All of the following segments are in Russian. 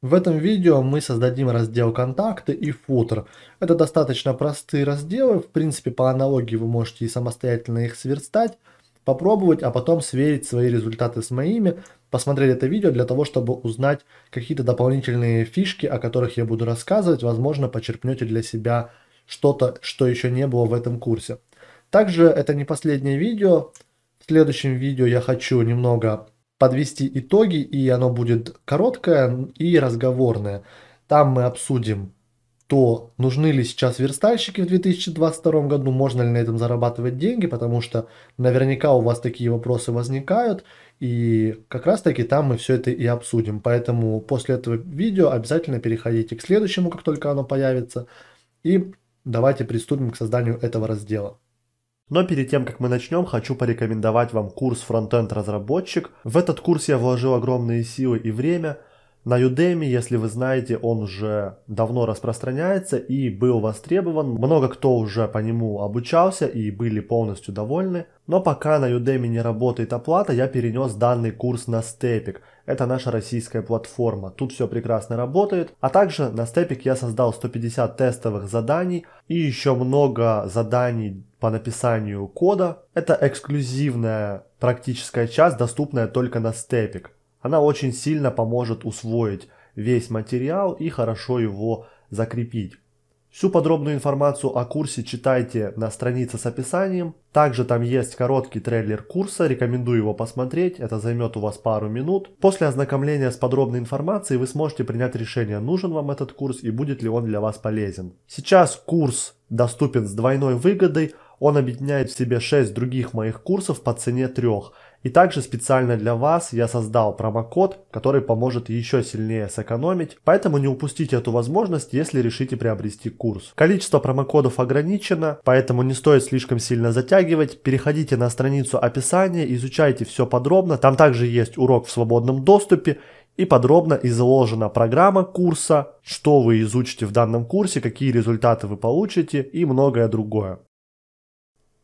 В этом видео мы создадим раздел «Контакты» и «Футер». Это достаточно простые разделы, в принципе, по аналогии вы можете и самостоятельно их сверстать, попробовать, а потом сверить свои результаты с моими, посмотреть это видео для того, чтобы узнать какие-то дополнительные фишки, о которых я буду рассказывать, возможно, почерпнете для себя что-то, что еще не было в этом курсе. Также это не последнее видео, в следующем видео я хочу немного подвести итоги, и оно будет короткое и разговорное. Там мы обсудим то, нужны ли сейчас верстальщики в 2022 году, можно ли на этом зарабатывать деньги, потому что наверняка у вас такие вопросы возникают, и как раз таки там мы все это и обсудим. Поэтому после этого видео обязательно переходите к следующему, как только оно появится, и давайте приступим к созданию этого раздела. Но перед тем, как мы начнем, хочу порекомендовать вам курс «Фронтенд разработчик». В этот курс я вложил огромные силы и время. На Udemy, если вы знаете, он уже давно распространяется и был востребован. Много кто уже по нему обучался и были полностью довольны. Но пока на Udemy не работает оплата, я перенес данный курс на Степик. Это наша российская платформа. Тут все прекрасно работает. А также на Степик я создал 150 тестовых заданий и еще много заданий по написанию кода. Это эксклюзивная практическая часть, доступная только на Степик. Она очень сильно поможет усвоить весь материал и хорошо его закрепить. Всю подробную информацию о курсе читайте на странице с описанием. Также там есть короткий трейлер курса, рекомендую его посмотреть, это займет у вас пару минут. После ознакомления с подробной информацией вы сможете принять решение, нужен вам этот курс и будет ли он для вас полезен. Сейчас курс доступен с двойной выгодой, он объединяет в себе 6 других моих курсов по цене 3. И также специально для вас я создал промокод, который поможет еще сильнее сэкономить, поэтому не упустите эту возможность, если решите приобрести курс. Количество промокодов ограничено, поэтому не стоит слишком сильно затягивать. Переходите на страницу описания, изучайте все подробно. Там также есть урок в свободном доступе и подробно изложена программа курса, что вы изучите в данном курсе, какие результаты вы получите и многое другое.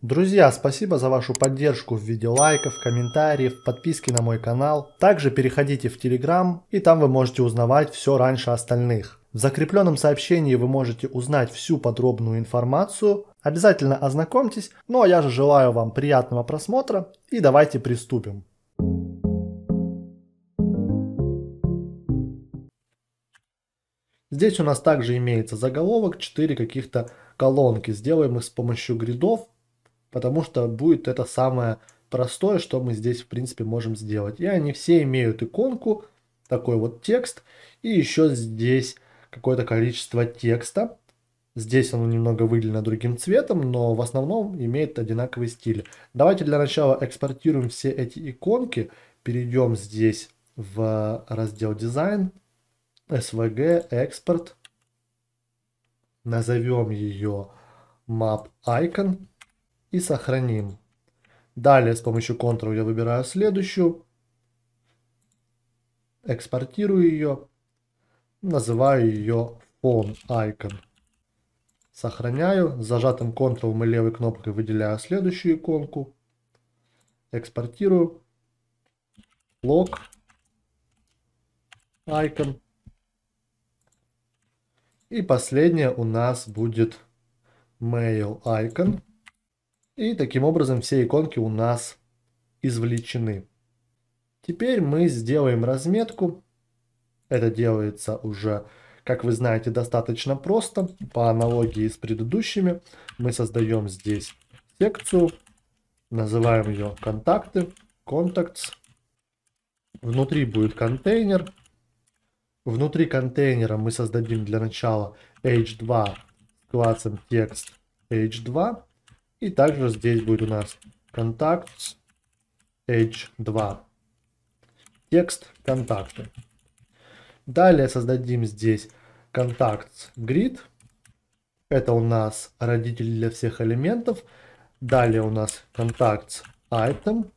Друзья, спасибо за вашу поддержку в виде лайков, комментариев, подписки на мой канал. Также переходите в Телеграм, и там вы можете узнавать все раньше остальных. В закрепленном сообщении вы можете узнать всю подробную информацию. Обязательно ознакомьтесь. Ну а я же желаю вам приятного просмотра и давайте приступим. Здесь у нас также имеется заголовок, 4 каких-то колонки. Сделаем их с помощью гридов потому что будет это самое простое, что мы здесь, в принципе, можем сделать. И они все имеют иконку, такой вот текст, и еще здесь какое-то количество текста. Здесь оно немного выделено другим цветом, но в основном имеет одинаковый стиль. Давайте для начала экспортируем все эти иконки. Перейдем здесь в раздел дизайн, SVG, экспорт. Назовем ее map icon и сохраним. Далее с помощью Ctrl я выбираю следующую, экспортирую ее, называю ее Phone Icon. Сохраняю, зажатым Ctrl и левой кнопкой выделяю следующую иконку, экспортирую, лог, icon. И последнее у нас будет mail icon. И таким образом все иконки у нас извлечены. Теперь мы сделаем разметку. Это делается уже, как вы знаете, достаточно просто. По аналогии с предыдущими мы создаем здесь секцию. Называем ее «Контакты», «Contacts». Внутри будет контейнер. Внутри контейнера мы создадим для начала h2 с классом текст h2. И также здесь будет у нас контакт h2. Текст контакты. Далее создадим здесь контакт grid. Это у нас родитель для всех элементов. Далее у нас контакт item,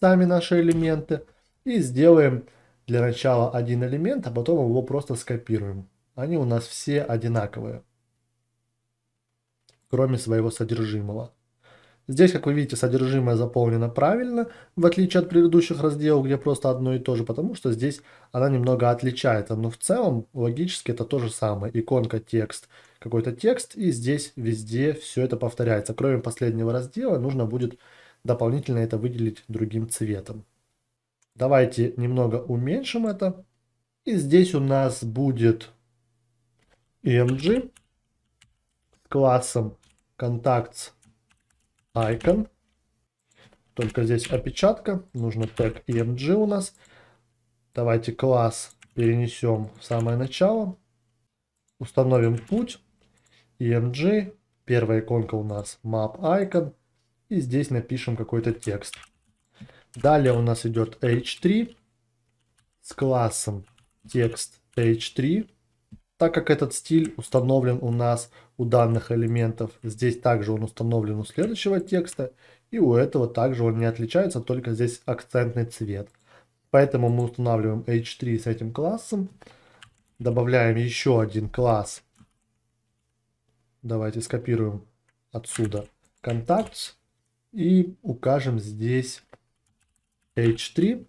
сами наши элементы. И сделаем для начала один элемент, а потом его просто скопируем. Они у нас все одинаковые, кроме своего содержимого. Здесь, как вы видите, содержимое заполнено правильно, в отличие от предыдущих разделов, где просто одно и то же, потому что здесь она немного отличается. Но в целом, логически, это то же самое. Иконка текст, какой-то текст, и здесь везде все это повторяется. Кроме последнего раздела, нужно будет дополнительно это выделить другим цветом. Давайте немного уменьшим это. И здесь у нас будет EMG с классом contacts icon. Только здесь опечатка. Нужно тег img у нас. Давайте класс перенесем в самое начало. Установим путь. img. Первая иконка у нас map icon. И здесь напишем какой-то текст. Далее у нас идет h3 с классом текст h3. Так как этот стиль установлен у нас у данных элементов, здесь также он установлен у следующего текста, и у этого также он не отличается, только здесь акцентный цвет. Поэтому мы устанавливаем H3 с этим классом, добавляем еще один класс. Давайте скопируем отсюда контакт и укажем здесь H3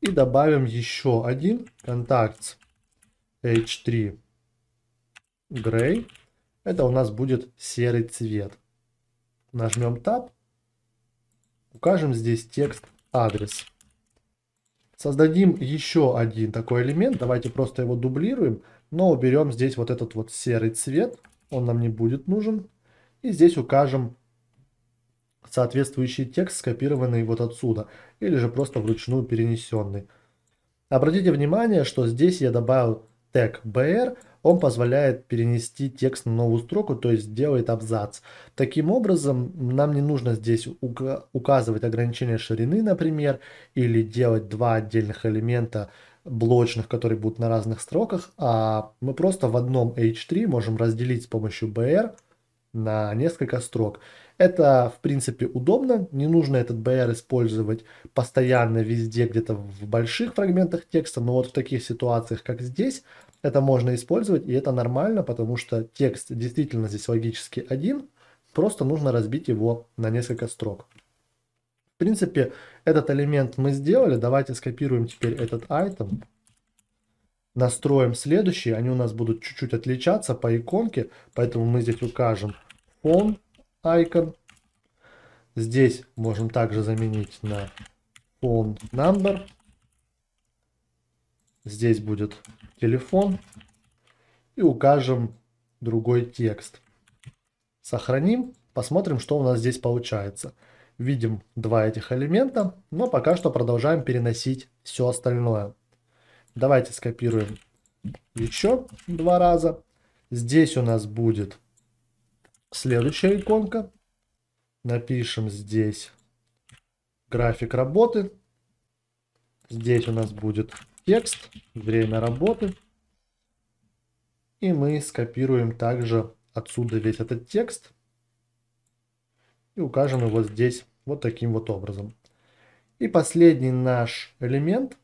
и добавим еще один контакт H3 Gray. Это у нас будет серый цвет. Нажмем Tab. Укажем здесь текст адрес. Создадим еще один такой элемент. Давайте просто его дублируем, но уберем здесь вот этот вот серый цвет. Он нам не будет нужен. И здесь укажем соответствующий текст, скопированный вот отсюда. Или же просто вручную перенесенный. Обратите внимание, что здесь я добавил тег br, он позволяет перенести текст на новую строку, то есть делает абзац. Таким образом, нам не нужно здесь указывать ограничение ширины, например, или делать два отдельных элемента блочных, которые будут на разных строках, а мы просто в одном h3 можем разделить с помощью br на несколько строк. Это, в принципе, удобно. Не нужно этот BR использовать постоянно везде, где-то в больших фрагментах текста, но вот в таких ситуациях, как здесь, это можно использовать, и это нормально, потому что текст действительно здесь логически один, просто нужно разбить его на несколько строк. В принципе, этот элемент мы сделали. Давайте скопируем теперь этот item. Настроим следующий. Они у нас будут чуть-чуть отличаться по иконке, поэтому мы здесь укажем фон icon. Здесь можем также заменить на phone number. Здесь будет телефон. И укажем другой текст. Сохраним, посмотрим, что у нас здесь получается. Видим два этих элемента, но пока что продолжаем переносить все остальное. Давайте скопируем еще два раза. Здесь у нас будет Следующая иконка. Напишем здесь график работы. Здесь у нас будет текст, время работы. И мы скопируем также отсюда весь этот текст. И укажем его здесь вот таким вот образом. И последний наш элемент.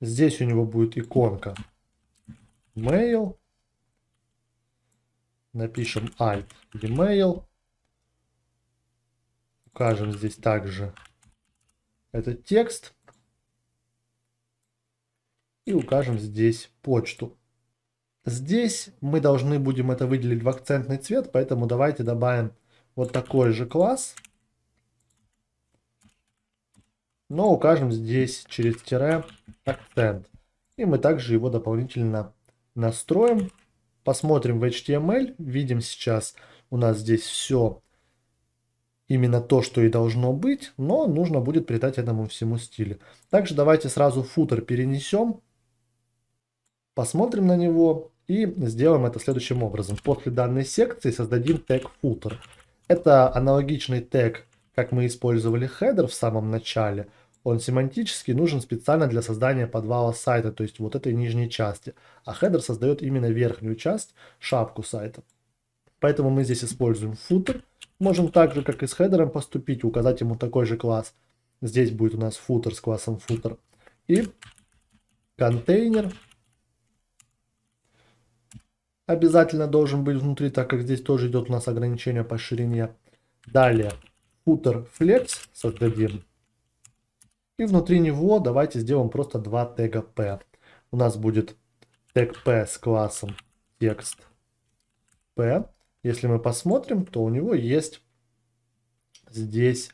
Здесь у него будет иконка mail. Напишем alt email. Укажем здесь также этот текст. И укажем здесь почту. Здесь мы должны будем это выделить в акцентный цвет, поэтому давайте добавим вот такой же класс. Но укажем здесь через тире акцент. И мы также его дополнительно настроим. Посмотрим в HTML, видим сейчас у нас здесь все именно то, что и должно быть, но нужно будет придать этому всему стилю. Также давайте сразу футер перенесем, посмотрим на него и сделаем это следующим образом. После данной секции создадим тег footer. Это аналогичный тег, как мы использовали header в самом начале – он семантически нужен специально для создания подвала сайта, то есть вот этой нижней части. А хедер создает именно верхнюю часть, шапку сайта. Поэтому мы здесь используем footer. Можем так же, как и с хедером поступить, указать ему такой же класс. Здесь будет у нас footer с классом footer. И контейнер обязательно должен быть внутри, так как здесь тоже идет у нас ограничение по ширине. Далее footer flex создадим и внутри него давайте сделаем просто два тега P. У нас будет тег P с классом текст P. Если мы посмотрим, то у него есть здесь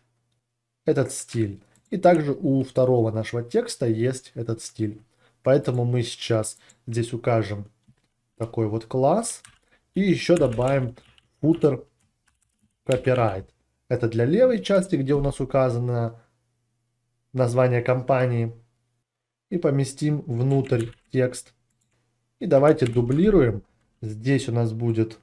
этот стиль. И также у второго нашего текста есть этот стиль. Поэтому мы сейчас здесь укажем такой вот класс. И еще добавим footer copyright. Это для левой части, где у нас указано название компании и поместим внутрь текст. И давайте дублируем. Здесь у нас будет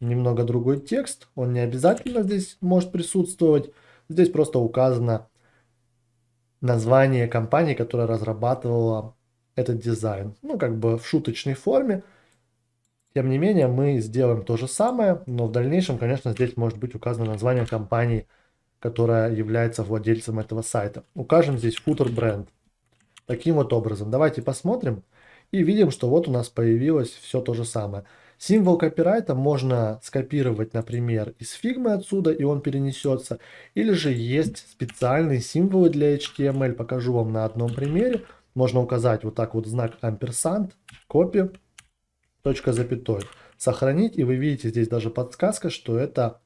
немного другой текст. Он не обязательно здесь может присутствовать. Здесь просто указано название компании, которая разрабатывала этот дизайн. Ну, как бы в шуточной форме. Тем не менее, мы сделаем то же самое, но в дальнейшем, конечно, здесь может быть указано название компании – которая является владельцем этого сайта. Укажем здесь футер бренд. Таким вот образом. Давайте посмотрим и видим, что вот у нас появилось все то же самое. Символ копирайта можно скопировать, например, из фигмы отсюда, и он перенесется. Или же есть специальные символы для HTML. Покажу вам на одном примере. Можно указать вот так вот знак амперсант, копи, точка запятой. Сохранить, и вы видите здесь даже подсказка, что это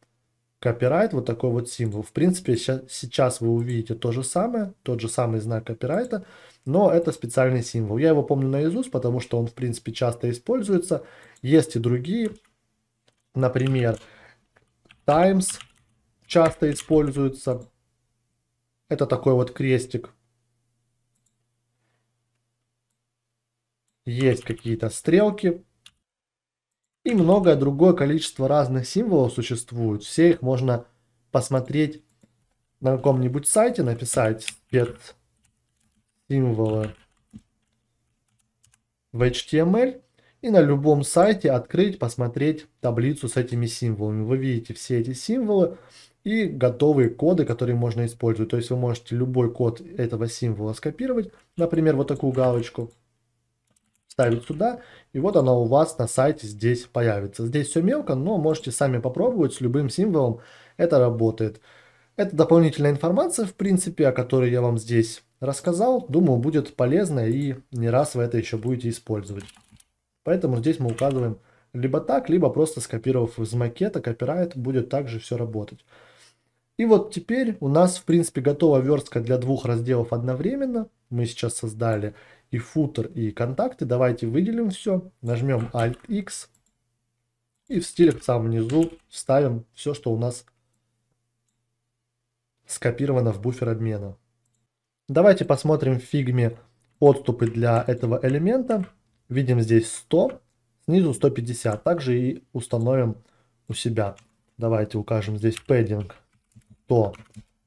копирайт, вот такой вот символ. В принципе, сейчас вы увидите то же самое, тот же самый знак копирайта, но это специальный символ. Я его помню наизусть, потому что он, в принципе, часто используется. Есть и другие, например, times часто используется. Это такой вот крестик. Есть какие-то стрелки, и многое другое количество разных символов существует. Все их можно посмотреть на каком-нибудь сайте, написать спец символы в HTML и на любом сайте открыть, посмотреть таблицу с этими символами. Вы видите все эти символы и готовые коды, которые можно использовать. То есть вы можете любой код этого символа скопировать, например, вот такую галочку – ставить сюда, и вот она у вас на сайте здесь появится. Здесь все мелко, но можете сами попробовать с любым символом, это работает. Это дополнительная информация, в принципе, о которой я вам здесь рассказал. Думаю, будет полезно и не раз вы это еще будете использовать. Поэтому здесь мы указываем либо так, либо просто скопировав из макета копирайт, будет также все работать. И вот теперь у нас, в принципе, готова верстка для двух разделов одновременно. Мы сейчас создали и футер, и контакты. Давайте выделим все, нажмем Alt-X и в стилях в внизу вставим все, что у нас скопировано в буфер обмена. Давайте посмотрим в фигме отступы для этого элемента. Видим здесь 100, снизу 150. Также и установим у себя. Давайте укажем здесь пэддинг 100,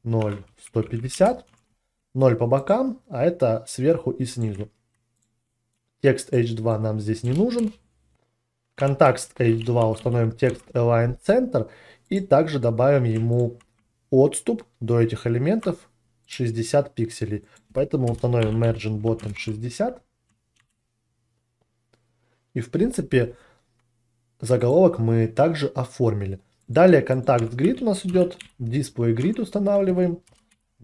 0, 150. 0 по бокам, а это сверху и снизу. Текст h2 нам здесь не нужен. Контакт h2 установим текст align center и также добавим ему отступ до этих элементов 60 пикселей. Поэтому установим margin bottom 60. И в принципе заголовок мы также оформили. Далее контакт grid у нас идет, display grid устанавливаем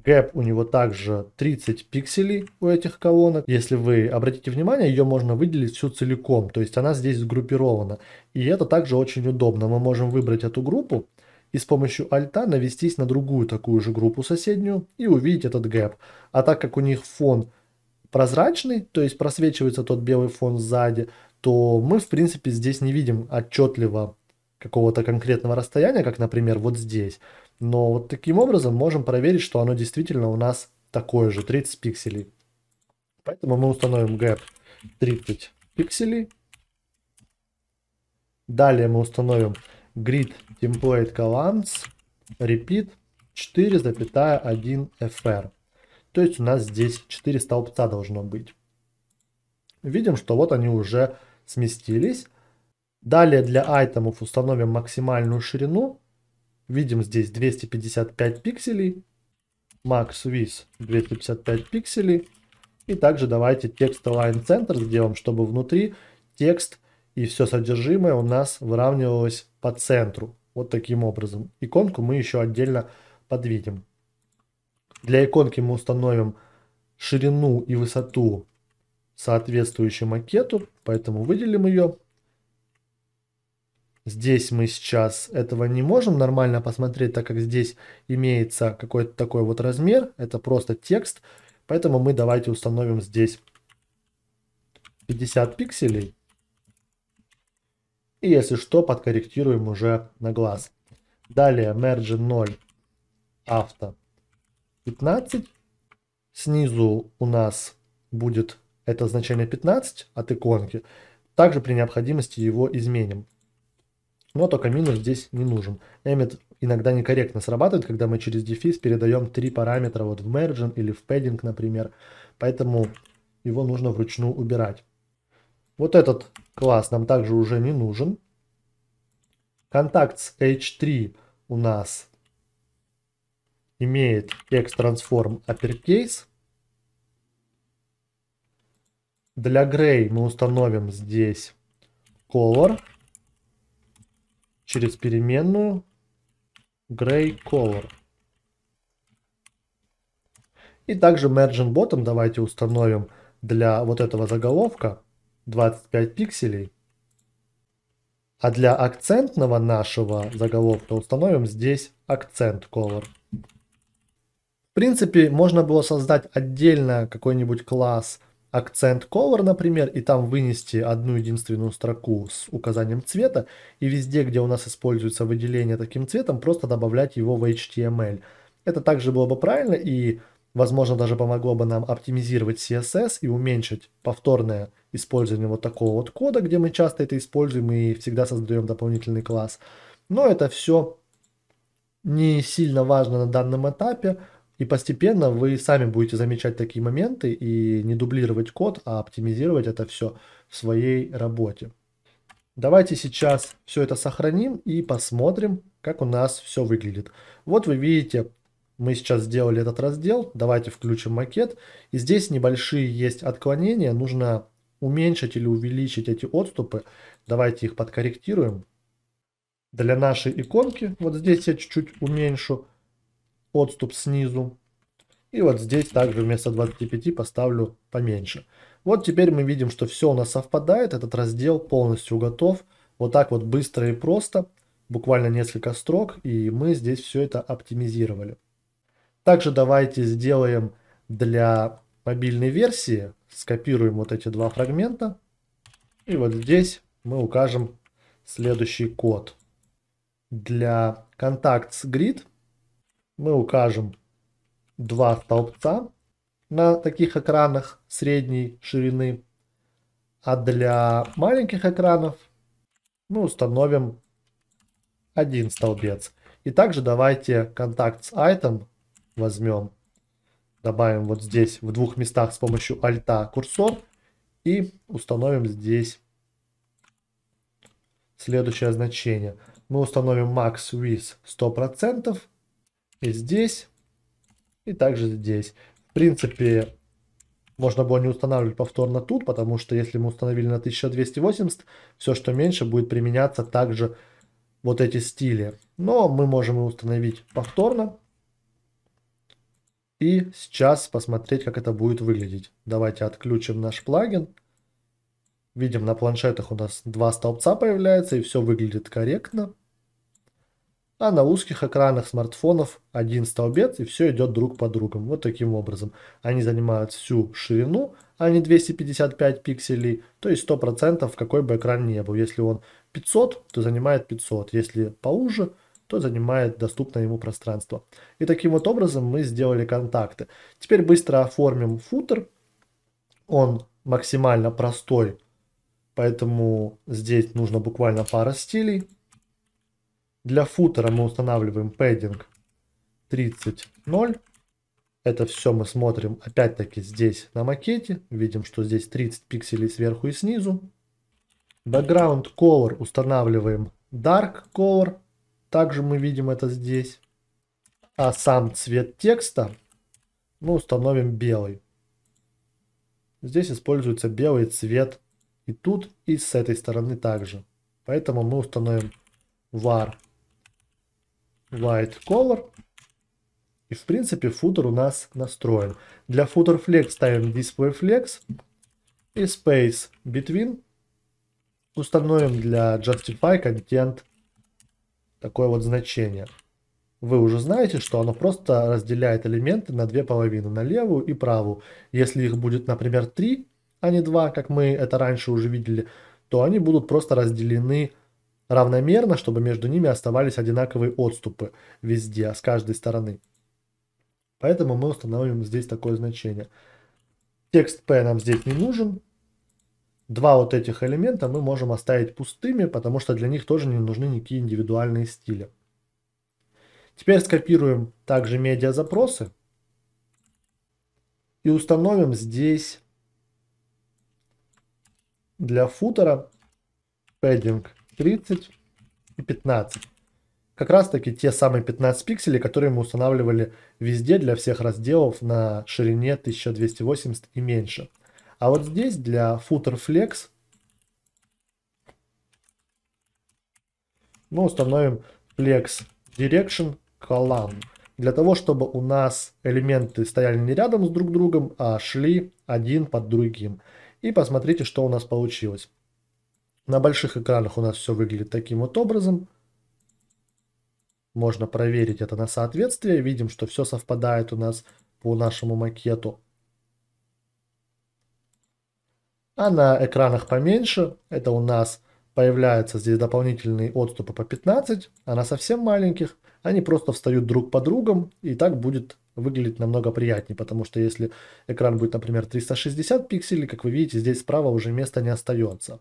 Гэп у него также 30 пикселей у этих колонок. Если вы обратите внимание, ее можно выделить всю целиком, то есть она здесь сгруппирована. И это также очень удобно. Мы можем выбрать эту группу и с помощью альта навестись на другую такую же группу соседнюю и увидеть этот гэп. А так как у них фон прозрачный, то есть просвечивается тот белый фон сзади, то мы в принципе здесь не видим отчетливо какого-то конкретного расстояния, как, например, вот здесь. Но вот таким образом можем проверить, что оно действительно у нас такое же, 30 пикселей. Поэтому мы установим gap 30 пикселей. Далее мы установим grid template columns repeat 4,1 fr. То есть у нас здесь 4 столбца должно быть. Видим, что вот они уже сместились. Далее для айтемов установим максимальную ширину Видим здесь 255 пикселей. Max Viz 255 пикселей. И также давайте текст Align Center сделаем, чтобы внутри текст и все содержимое у нас выравнивалось по центру. Вот таким образом. Иконку мы еще отдельно подвидим. Для иконки мы установим ширину и высоту соответствующую макету, поэтому выделим ее. Здесь мы сейчас этого не можем нормально посмотреть, так как здесь имеется какой-то такой вот размер. Это просто текст. Поэтому мы давайте установим здесь 50 пикселей. И если что, подкорректируем уже на глаз. Далее merge 0, авто 15. Снизу у нас будет это значение 15 от иконки. Также при необходимости его изменим но только минус здесь не нужен. Emmet иногда некорректно срабатывает, когда мы через дефис передаем три параметра вот в margin или в padding, например. Поэтому его нужно вручную убирать. Вот этот класс нам также уже не нужен. Контакт с h3 у нас имеет x-трансформ uppercase. Для gray мы установим здесь color через переменную gray color. И также Merging Bottom давайте установим для вот этого заголовка 25 пикселей. А для акцентного нашего заголовка установим здесь акцент color. В принципе, можно было создать отдельно какой-нибудь класс акцент cover, например, и там вынести одну единственную строку с указанием цвета, и везде, где у нас используется выделение таким цветом, просто добавлять его в HTML. Это также было бы правильно и, возможно, даже помогло бы нам оптимизировать CSS и уменьшить повторное использование вот такого вот кода, где мы часто это используем и всегда создаем дополнительный класс. Но это все не сильно важно на данном этапе, и постепенно вы сами будете замечать такие моменты и не дублировать код, а оптимизировать это все в своей работе. Давайте сейчас все это сохраним и посмотрим, как у нас все выглядит. Вот вы видите, мы сейчас сделали этот раздел. Давайте включим макет. И здесь небольшие есть отклонения. Нужно уменьшить или увеличить эти отступы. Давайте их подкорректируем. Для нашей иконки, вот здесь я чуть-чуть уменьшу отступ снизу. И вот здесь также вместо 25 поставлю поменьше. Вот теперь мы видим, что все у нас совпадает, этот раздел полностью готов. Вот так вот быстро и просто, буквально несколько строк, и мы здесь все это оптимизировали. Также давайте сделаем для мобильной версии, скопируем вот эти два фрагмента, и вот здесь мы укажем следующий код. Для контакт с grid мы укажем два столбца на таких экранах средней ширины, а для маленьких экранов мы ну, установим один столбец. И также давайте контакт с item возьмем, добавим вот здесь в двух местах с помощью альта курсор и установим здесь следующее значение. Мы установим max width 100%, и здесь, и также здесь. В принципе, можно было не устанавливать повторно тут, потому что если мы установили на 1280, все, что меньше, будет применяться также вот эти стили. Но мы можем установить повторно. И сейчас посмотреть, как это будет выглядеть. Давайте отключим наш плагин. Видим, на планшетах у нас два столбца появляется, и все выглядит корректно. А на узких экранах смартфонов один столбец и все идет друг по другом. Вот таким образом. Они занимают всю ширину, а не 255 пикселей, то есть 100% какой бы экран ни был. Если он 500, то занимает 500. Если поуже, то занимает доступное ему пространство. И таким вот образом мы сделали контакты. Теперь быстро оформим футер. Он максимально простой, поэтому здесь нужно буквально пара стилей. Для футера мы устанавливаем пэддинг 30.0. Это все мы смотрим опять-таки здесь на макете. Видим, что здесь 30 пикселей сверху и снизу. Background Color устанавливаем Dark Color. Также мы видим это здесь. А сам цвет текста мы установим белый. Здесь используется белый цвет и тут, и с этой стороны также. Поэтому мы установим var light color. И в принципе футер у нас настроен. Для footer flex ставим display flex и space between. Установим для justify content такое вот значение. Вы уже знаете, что оно просто разделяет элементы на две половины, на левую и правую. Если их будет, например, три, а не два, как мы это раньше уже видели, то они будут просто разделены равномерно, чтобы между ними оставались одинаковые отступы везде, с каждой стороны. Поэтому мы установим здесь такое значение. Текст P нам здесь не нужен. Два вот этих элемента мы можем оставить пустыми, потому что для них тоже не нужны никакие индивидуальные стили. Теперь скопируем также медиа запросы и установим здесь для футера пэддинг 30 и 15. Как раз таки те самые 15 пикселей, которые мы устанавливали везде для всех разделов на ширине 1280 и меньше. А вот здесь для footer flex мы установим flex direction column. Для того, чтобы у нас элементы стояли не рядом с друг другом, а шли один под другим. И посмотрите, что у нас получилось. На больших экранах у нас все выглядит таким вот образом. Можно проверить это на соответствие. Видим, что все совпадает у нас по нашему макету. А на экранах поменьше, это у нас появляются здесь дополнительные отступы по 15, а на совсем маленьких они просто встают друг по другом, и так будет выглядеть намного приятнее, потому что если экран будет, например, 360 пикселей, как вы видите, здесь справа уже места не остается.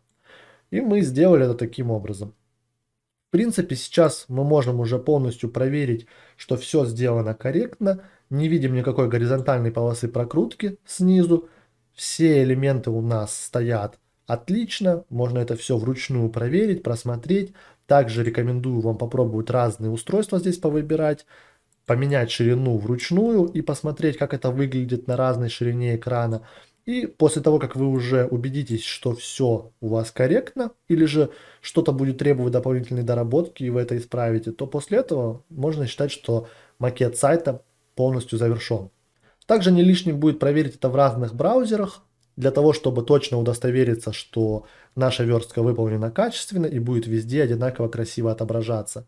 И мы сделали это таким образом. В принципе, сейчас мы можем уже полностью проверить, что все сделано корректно. Не видим никакой горизонтальной полосы прокрутки снизу. Все элементы у нас стоят отлично. Можно это все вручную проверить, просмотреть. Также рекомендую вам попробовать разные устройства здесь повыбирать поменять ширину вручную и посмотреть, как это выглядит на разной ширине экрана. И после того, как вы уже убедитесь, что все у вас корректно, или же что-то будет требовать дополнительной доработки, и вы это исправите, то после этого можно считать, что макет сайта полностью завершен. Также не лишним будет проверить это в разных браузерах, для того, чтобы точно удостовериться, что наша верстка выполнена качественно и будет везде одинаково красиво отображаться.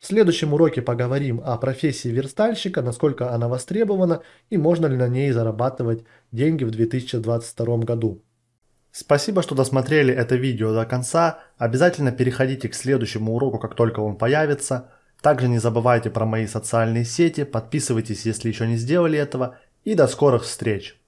В следующем уроке поговорим о профессии верстальщика, насколько она востребована и можно ли на ней зарабатывать деньги в 2022 году. Спасибо, что досмотрели это видео до конца. Обязательно переходите к следующему уроку, как только он появится. Также не забывайте про мои социальные сети, подписывайтесь, если еще не сделали этого. И до скорых встреч!